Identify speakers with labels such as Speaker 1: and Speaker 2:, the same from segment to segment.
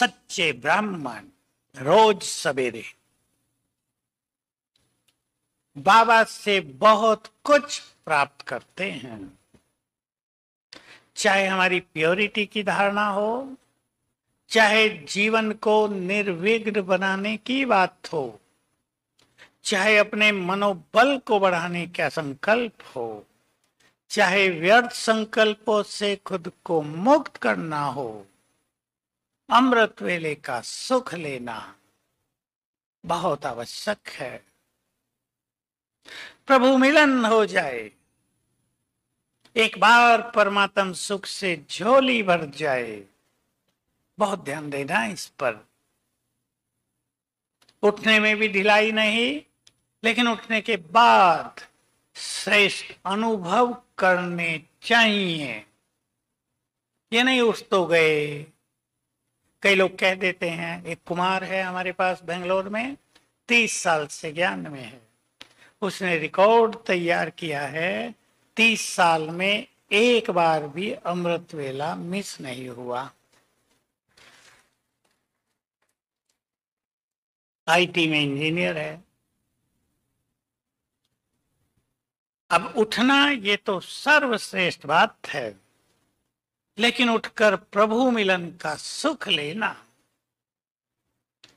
Speaker 1: सच्चे ब्राह्मण रोज सवेरे बाबा से बहुत कुछ प्राप्त करते हैं चाहे हमारी प्योरिटी की धारणा हो चाहे जीवन को निर्विघ्न बनाने की बात हो चाहे अपने मनोबल को बढ़ाने का संकल्प हो चाहे व्यर्थ संकल्पों से खुद को मुक्त करना हो अमृत वेले का सुख लेना बहुत आवश्यक है प्रभु मिलन हो जाए एक बार परमात्म सुख से झोली भर जाए बहुत ध्यान देना इस पर उठने में भी ढिलाई नहीं लेकिन उठने के बाद श्रेष्ठ अनुभव करने चाहिए ये नहीं उठ तो गए कई लोग कह देते हैं एक कुमार है हमारे पास बेंगलोर में तीस साल से ज्ञान में है उसने रिकॉर्ड तैयार किया है तीस साल में एक बार भी अमृत वेला मिस नहीं हुआ आईटी में इंजीनियर है अब उठना ये तो सर्वश्रेष्ठ बात है लेकिन उठकर प्रभु मिलन का सुख लेना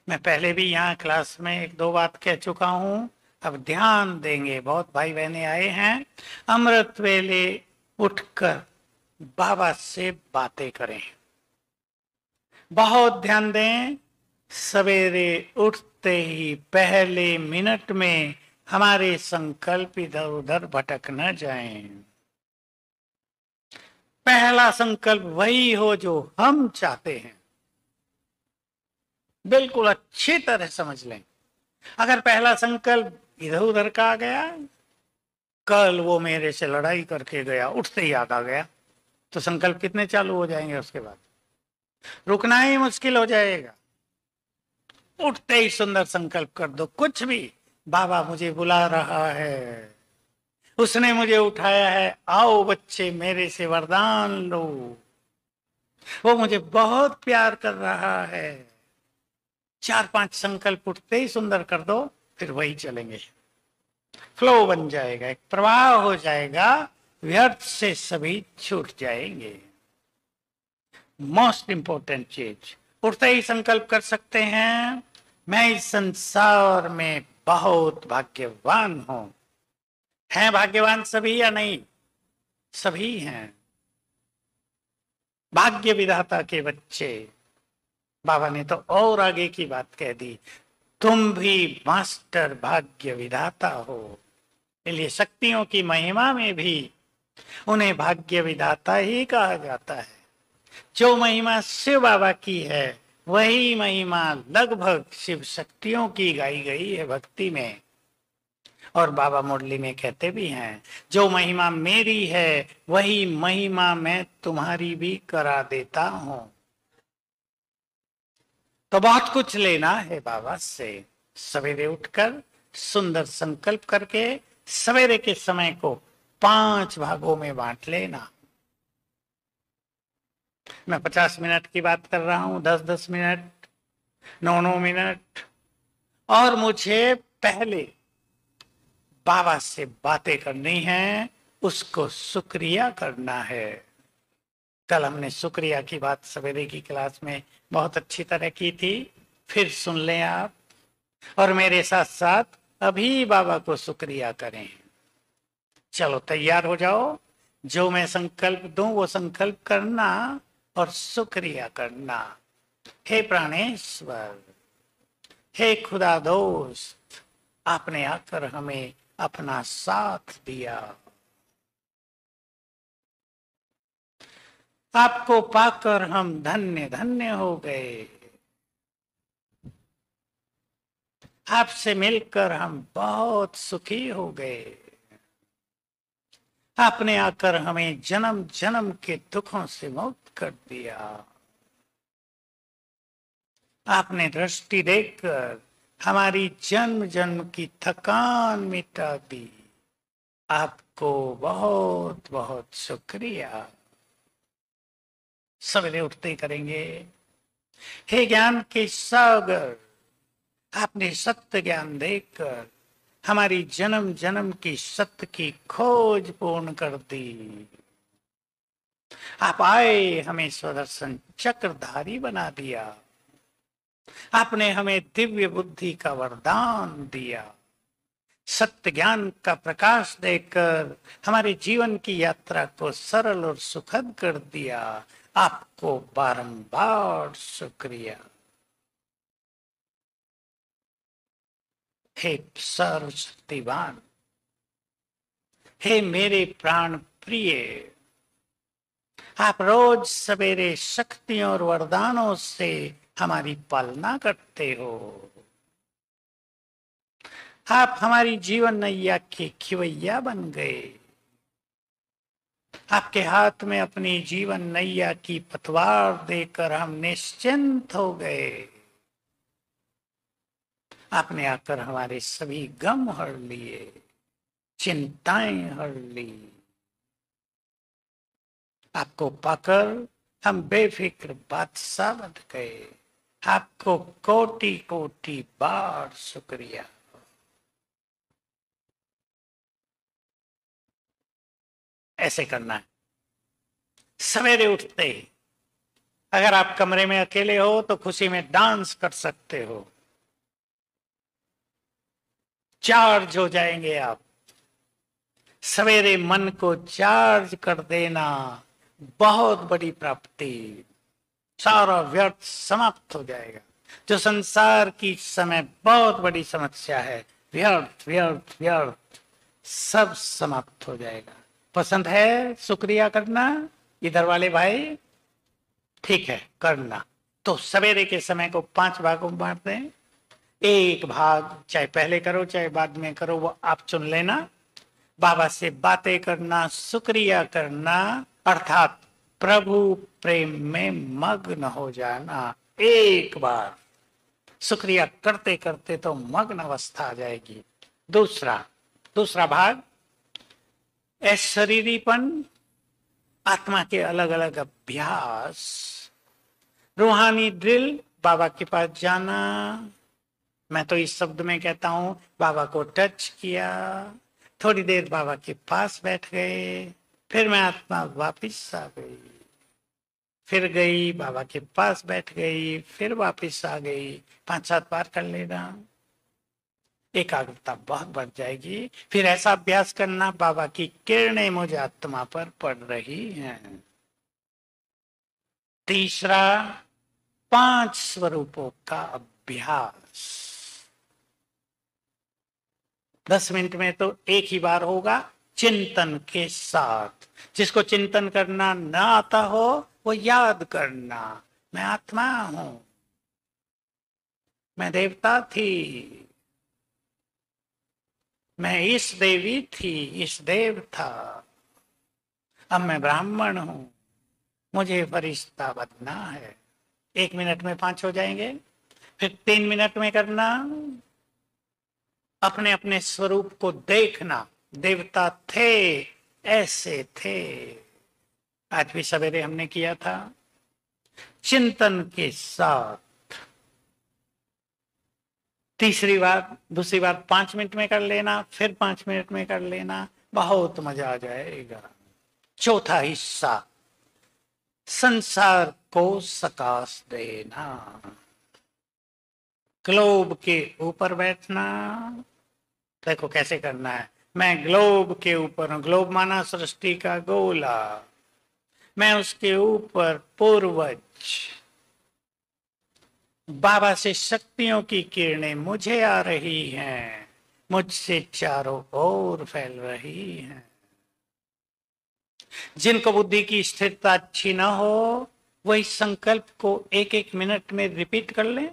Speaker 1: मैं पहले भी यहाँ क्लास में एक दो बात कह चुका हूं अब ध्यान देंगे बहुत भाई बहने आए हैं अमृत वेले उठकर बाबा से बातें करें बहुत ध्यान दें सवेरे उठते ही पहले मिनट में हमारे संकल्प इधर उधर भटक न जाएं। पहला संकल्प वही हो जो हम चाहते हैं बिल्कुल अच्छी तरह समझ लें अगर पहला संकल्प इधर उधर का आ गया कल वो मेरे से लड़ाई करके गया उठते ही याद आ गया तो संकल्प कितने चालू हो जाएंगे उसके बाद रुकना ही मुश्किल हो जाएगा उठते ही सुंदर संकल्प कर दो कुछ भी बाबा मुझे बुला रहा है उसने मुझे उठाया है आओ बच्चे मेरे से वरदान लो वो मुझे बहुत प्यार कर रहा है चार पांच संकल्प उठते ही सुंदर कर दो फिर वही चलेंगे फ्लो बन जाएगा एक प्रवाह हो जाएगा व्यर्थ से सभी छूट जाएंगे मोस्ट इंपॉर्टेंट चीज उठते ही संकल्प कर सकते हैं मैं इस संसार में बहुत भाग्यवान हूं हैं भाग्यवान सभी या नहीं सभी हैं भाग्य विधाता के बच्चे बाबा ने तो और आगे की बात कह दी तुम भी मास्टर भाग्य विधाता हो इसलिए शक्तियों की महिमा में भी उन्हें भाग्य विधाता ही कहा जाता है जो महिमा शिव बाबा की है वही महिमा लगभग शिव शक्तियों की गाई गई है भक्ति में और बाबा मुरली में कहते भी हैं जो महिमा मेरी है वही महिमा मैं तुम्हारी भी करा देता हूं तो बहुत कुछ लेना है बाबा से सवेरे उठकर सुंदर संकल्प करके सवेरे के समय को पांच भागों में बांट लेना मैं पचास मिनट की बात कर रहा हूं दस दस मिनट नौ नौ मिनट और मुझे पहले बाबा से बातें करनी है उसको शुक्रिया करना है कल हमने शुक्रिया की बात सवेरे की क्लास में बहुत अच्छी तरह की थी फिर सुन लें आप और मेरे साथ साथ अभी बाबा को शुक्रिया करें चलो तैयार हो जाओ जो मैं संकल्प दू वो संकल्प करना और शुक्रिया करना हे प्राणेश्वर हे खुदा दोस्त आपने आकर हमें अपना साथ दिया आपको पाकर हम धन्य धन्य हो गए आपसे मिलकर हम बहुत सुखी हो गए आपने आकर हमें जन्म जन्म के दुखों से मुक्त कर दिया आपने दृष्टि देखकर हमारी जन्म जन्म की थकान मिटा दी आपको बहुत बहुत शुक्रिया सवेरे उठते करेंगे हे ज्ञान के सागर आपने सत्य ज्ञान देकर हमारी जन्म जन्म की सत्य की खोज पूर्ण कर दी आप आए हमें स्वदर्शन चक्रधारी बना दिया आपने हमें दिव्य बुद्धि का वरदान दिया सत्य ज्ञान का प्रकाश देकर हमारे जीवन की यात्रा को सरल और सुखद कर दिया आपको बारंबार शुक्रिया हे सर्वशक्तिवान हे मेरे प्राण प्रिय आप रोज सवेरे शक्तियों और वरदानों से हमारी पालना करते हो आप हमारी जीवन नैया के खिवैया बन गए आपके हाथ में अपनी जीवन नैया की पतवार देकर हम निश्चिंत हो गए आपने आकर हमारे सभी गम हर लिए चिंताएं हर ली आपको पाकर हम बेफिक्र बादशाह बन गए आपको कोटि कोटि बार शुक्रिया ऐसे करना है सवेरे उठते ही अगर आप कमरे में अकेले हो तो खुशी में डांस कर सकते हो चार्ज हो जाएंगे आप सवेरे मन को चार्ज कर देना बहुत बड़ी प्राप्ति सारा व्यर्थ समाप्त हो जाएगा जो संसार की समय बहुत बड़ी समस्या है व्यर्थ व्यर्थ व्यर्थ सब समाप्त हो जाएगा पसंद है शुक्रिया करना इधर वाले भाई ठीक है करना तो सवेरे के समय को पांच भागों में बांट दें एक भाग चाहे पहले करो चाहे बाद में करो वो आप चुन लेना बाबा से बातें करना शुक्रिया करना अर्थात प्रभु प्रेम में मग्न हो जाना एक बार शुक्रिया करते करते तो मग्न अवस्था आ जाएगी दूसरा दूसरा भाग ऐश्वरीपन आत्मा के अलग अलग अभ्यास रूहानी ड्रिल बाबा के पास जाना मैं तो इस शब्द में कहता हूं बाबा को टच किया थोड़ी देर बाबा के पास बैठ गए फिर मैं आत्मा वापिस आ गई फिर गई बाबा के पास बैठ गई फिर वापस आ गई पांच सात बार कर लेना एकाग्रता बहुत बढ़ जाएगी फिर ऐसा अभ्यास करना बाबा की किरणें मुझे आत्मा पर पड़ रही हैं तीसरा पांच स्वरूपों का अभ्यास दस मिनट में तो एक ही बार होगा चिंतन के साथ जिसको चिंतन करना ना आता हो वो याद करना मैं आत्मा हूं मैं देवता थी मैं इस देवी थी इस देव था अब मैं ब्राह्मण हूं मुझे फरिश्ता बदना है एक मिनट में पांच हो जाएंगे फिर तीन मिनट में करना अपने अपने स्वरूप को देखना देवता थे ऐसे थे आज भी सवेरे हमने किया था चिंतन के साथ तीसरी बात दूसरी बात पांच मिनट में कर लेना फिर पांच मिनट में कर लेना बहुत मजा आ जाएगा चौथा हिस्सा संसार को सकाश देना ग्लोब के ऊपर बैठना देखो कैसे करना है मैं ग्लोब के ऊपर हूं ग्लोब माना सृष्टि का गोला मैं उसके ऊपर पूर्वज बाबा से शक्तियों की किरणें मुझे आ रही हैं मुझसे चारों ओर फैल रही हैं जिनको बुद्धि की स्थिरता अच्छी ना हो वही संकल्प को एक एक मिनट में रिपीट कर लें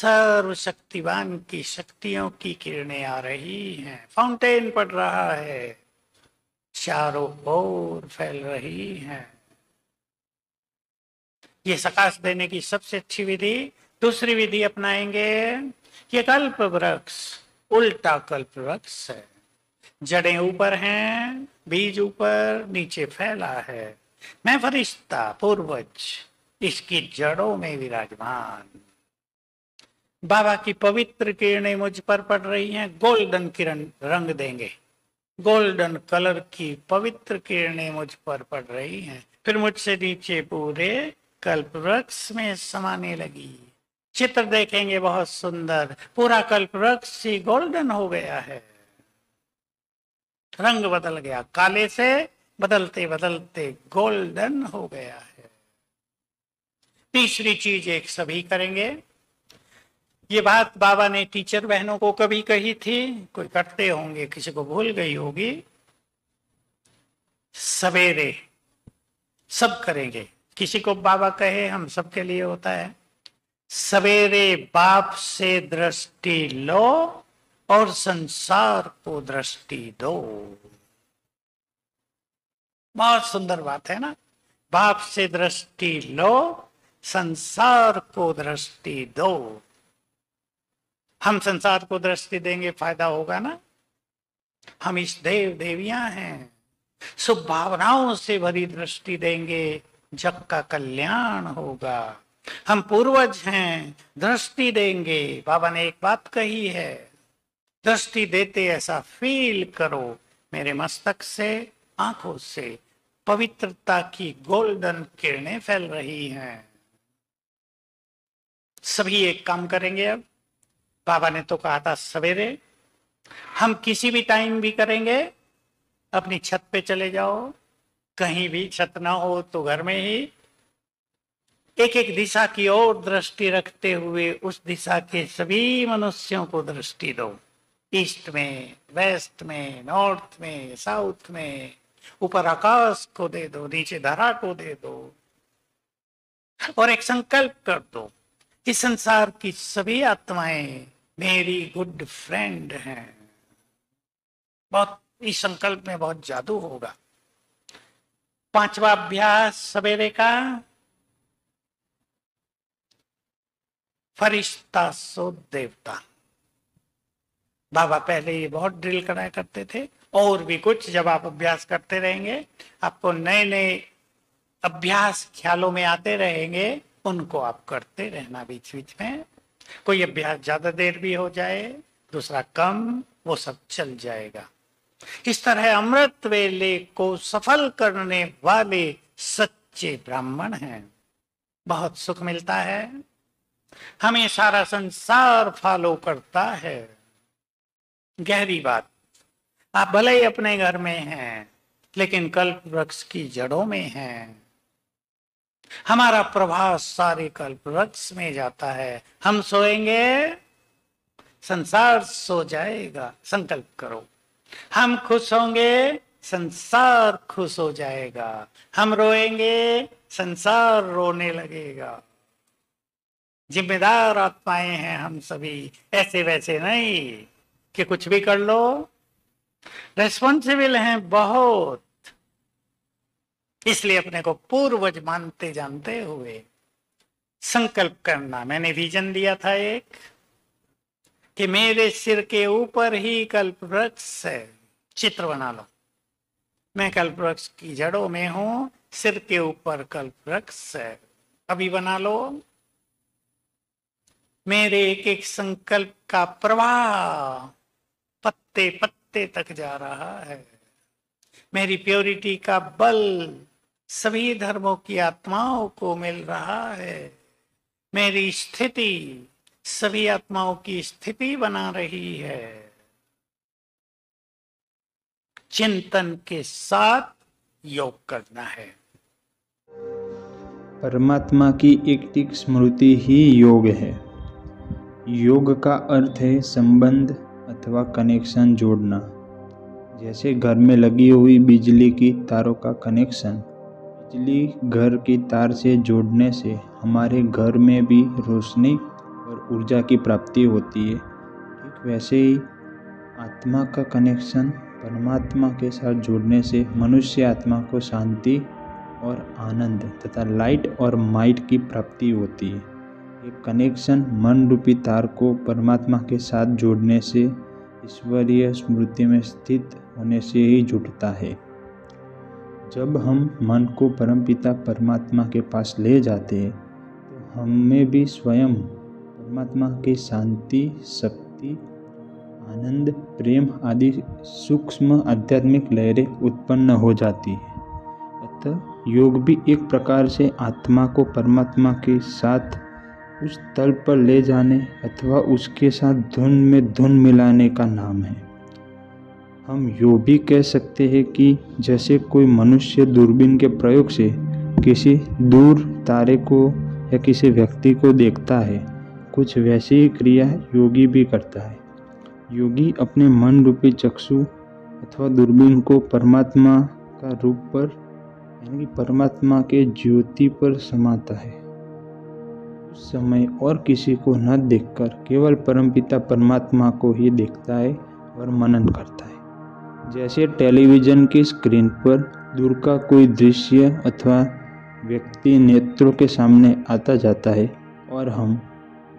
Speaker 1: सर्वशक्तिवान की शक्तियों की किरणें आ रही हैं फाउंटेन पड़ रहा है चारों ओर फैल रही है ये सकाश देने की सबसे अच्छी विधि दूसरी विधि अपनाएंगे ये कल्प वृक्ष उल्टा कल्प वृक्ष है जड़ें ऊपर हैं बीज ऊपर नीचे फैला है मैं फरिश्ता पूर्वज इसकी जड़ों में विराजमान बाबा की पवित्र किरणें मुझ पर पड़ रही हैं गोल्डन किरण रंग देंगे गोल्डन कलर की पवित्र किरणें मुझ पर पड़ रही हैं फिर मुझसे नीचे पूरे कल्प वृक्ष में समाने लगी चित्र देखेंगे बहुत सुंदर पूरा कल्प वृक्ष ही गोल्डन हो गया है रंग बदल गया काले से बदलते बदलते गोल्डन हो गया है तीसरी चीज एक सभी करेंगे ये बात बाबा ने टीचर बहनों को कभी कही थी कोई करते होंगे किसी को भूल गई होगी सवेरे सब करेंगे किसी को बाबा कहे हम सबके लिए होता है सवेरे बाप से दृष्टि लो और संसार को दृष्टि दो बहुत सुंदर बात है ना बाप से दृष्टि लो संसार को दृष्टि दो हम संसार को दृष्टि देंगे फायदा होगा ना हम इस देव देवियां हैं शुभ भावनाओं से भरी दृष्टि देंगे जग का कल्याण होगा हम पूर्वज हैं दृष्टि देंगे बाबा ने एक बात कही है दृष्टि देते ऐसा फील करो मेरे मस्तक से आंखों से पवित्रता की गोल्डन किरणें फैल रही हैं सभी एक काम करेंगे अब बाबा ने तो कहा था सवेरे हम किसी भी टाइम भी करेंगे अपनी छत पे चले जाओ कहीं भी छत ना हो तो घर में ही एक एक दिशा की ओर दृष्टि रखते हुए उस दिशा के सभी मनुष्यों को दृष्टि दो ईस्ट में वेस्ट में नॉर्थ में साउथ में ऊपर आकाश को दे दो नीचे धरा को दे दो और एक संकल्प कर दो इस संसार की सभी आत्माएं मेरी गुड फ्रेंड है बहुत इस संकल्प में बहुत जादू होगा पांचवा अभ्यास सवेरे का फरिश्ता सो देवता बाबा पहले ये बहुत ड्रिल कराया करते थे और भी कुछ जब आप अभ्यास करते रहेंगे आपको नए नए अभ्यास ख्यालों में आते रहेंगे उनको आप करते रहना बीच बीच में कोई अभ्यास ज्यादा देर भी हो जाए दूसरा कम वो सब चल जाएगा इस तरह अमृत वेले को सफल करने वाले सच्चे ब्राह्मण हैं बहुत सुख मिलता है हमें सारा संसार फॉलो करता है गहरी बात आप भले ही अपने घर में हैं लेकिन कल्प वृक्ष की जड़ों में हैं हमारा प्रभाव सारे कल्प वृक्ष में जाता है हम सोएंगे संसार सो जाएगा संकल्प करो हम खुश होंगे संसार खुश हो जाएगा हम रोएंगे संसार रोने लगेगा जिम्मेदार आत्माएं हैं हम सभी ऐसे वैसे नहीं कि कुछ भी कर लो रेस्पॉन्सिबल हैं बहुत इसलिए अपने को पूर्वज मानते जानते हुए संकल्प करना मैंने विजन दिया था एक कि मेरे सिर के ऊपर ही कल्प वृक्ष है चित्र बना लो मैं कल्प वृक्ष की जड़ों में हूं सिर के ऊपर कल्प वृक्ष है अभी बना लो मेरे एक एक संकल्प का प्रवाह पत्ते पत्ते तक जा रहा है मेरी प्योरिटी का बल सभी धर्मों की आत्माओं को मिल रहा है मेरी स्थिति सभी आत्माओं की स्थिति बना रही है चिंतन के साथ योग करना है
Speaker 2: परमात्मा की एक टिक स्मृति ही योग है योग का अर्थ है संबंध अथवा कनेक्शन जोड़ना जैसे घर में लगी हुई बिजली की तारों का कनेक्शन बिजली घर की तार से जोड़ने से हमारे घर में भी रोशनी और ऊर्जा की प्राप्ति होती है ठीक वैसे ही आत्मा का कनेक्शन परमात्मा के साथ जोड़ने से मनुष्य आत्मा को शांति और आनंद तथा लाइट और माइट की प्राप्ति होती है ये कनेक्शन मन रूपी तार को परमात्मा के साथ जोड़ने से ईश्वरीय स्मृति में स्थित होने से ही जुटता है जब हम मन को परमपिता परमात्मा के पास ले जाते हैं तो हमें भी स्वयं परमात्मा की शांति शक्ति आनंद प्रेम आदि सूक्ष्म आध्यात्मिक लहरें उत्पन्न हो जाती है अतः योग भी एक प्रकार से आत्मा को परमात्मा के साथ उस तल पर ले जाने अथवा उसके साथ धुन में धुन मिलाने का नाम है हम यो भी कह सकते हैं कि जैसे कोई मनुष्य दूरबीन के प्रयोग से किसी दूर तारे को या किसी व्यक्ति को देखता है कुछ वैसी ही क्रिया योगी भी करता है योगी अपने मन रूपी चक्षु अथवा दूरबीन को परमात्मा का रूप पर यानी कि परमात्मा के ज्योति पर समाता है उस समय और किसी को न देखकर केवल परमपिता परमात्मा को ही देखता है और मनन करता है जैसे टेलीविज़न की स्क्रीन पर दूर का कोई दृश्य अथवा व्यक्ति नेत्रों के सामने आता जाता है और हम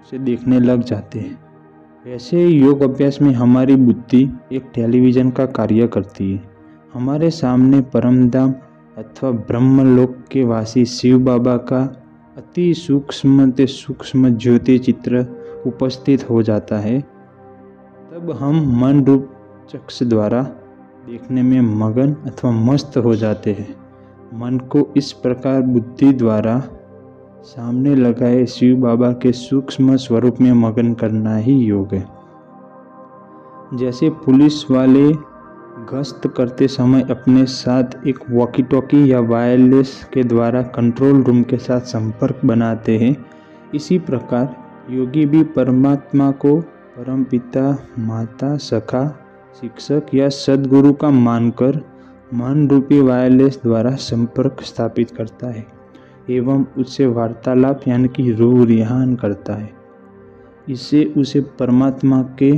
Speaker 2: उसे देखने लग जाते हैं वैसे योग अभ्यास में हमारी बुद्धि एक टेलीविज़न का कार्य करती है हमारे सामने परमधाम अथवा ब्रह्मलोक के वासी शिव बाबा का अति सूक्ष्म ते सूक्ष्म ज्योति चित्र उपस्थित हो जाता है तब हम मन रूप चक्ष द्वारा देखने में मगन अथवा मस्त हो जाते हैं मन को इस प्रकार बुद्धि द्वारा सामने लगाए शिव बाबा के सूक्ष्म स्वरूप में मगन करना ही योग है जैसे पुलिस वाले गश्त करते समय अपने साथ एक वॉकी टॉकी या वायरलेस के द्वारा कंट्रोल रूम के साथ संपर्क बनाते हैं इसी प्रकार योगी भी परमात्मा को परमपिता माता सखा शिक्षक या सदगुरु का मानकर मन रूपी वायरलेस द्वारा संपर्क स्थापित करता है एवं उससे वार्तालाप यानी कि रूह रिहान करता है इससे उसे परमात्मा के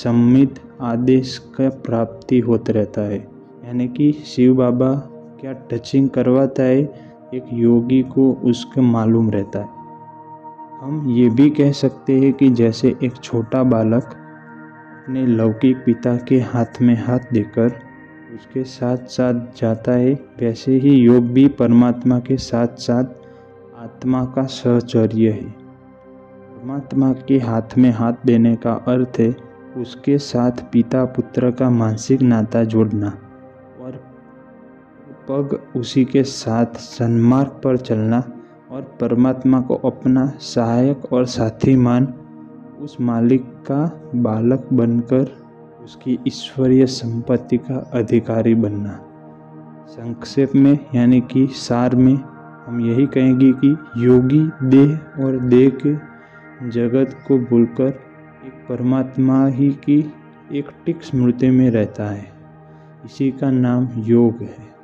Speaker 2: सम्मित आदेश का प्राप्ति होता रहता है यानी कि शिव बाबा क्या टचिंग करवाता है एक योगी को उसके मालूम रहता है हम ये भी कह सकते हैं कि जैसे एक छोटा बालक अपने लौकिक पिता के हाथ में हाथ देकर उसके साथ साथ जाता है वैसे ही योग भी परमात्मा के साथ साथ आत्मा का सहचर्य है परमात्मा के हाथ में हाथ देने का अर्थ है उसके साथ पिता पुत्र का मानसिक नाता जोड़ना और पग उसी के साथ सन्मार्ग पर चलना और परमात्मा को अपना सहायक और साथी मान उस मालिक का बालक बनकर उसकी ईश्वरीय संपत्ति का अधिकारी बनना संक्षेप में यानी कि सार में हम यही कहेंगे कि योगी देह और देह के जगत को भूलकर एक परमात्मा ही की एक टिक स्मृति में रहता है इसी का नाम योग है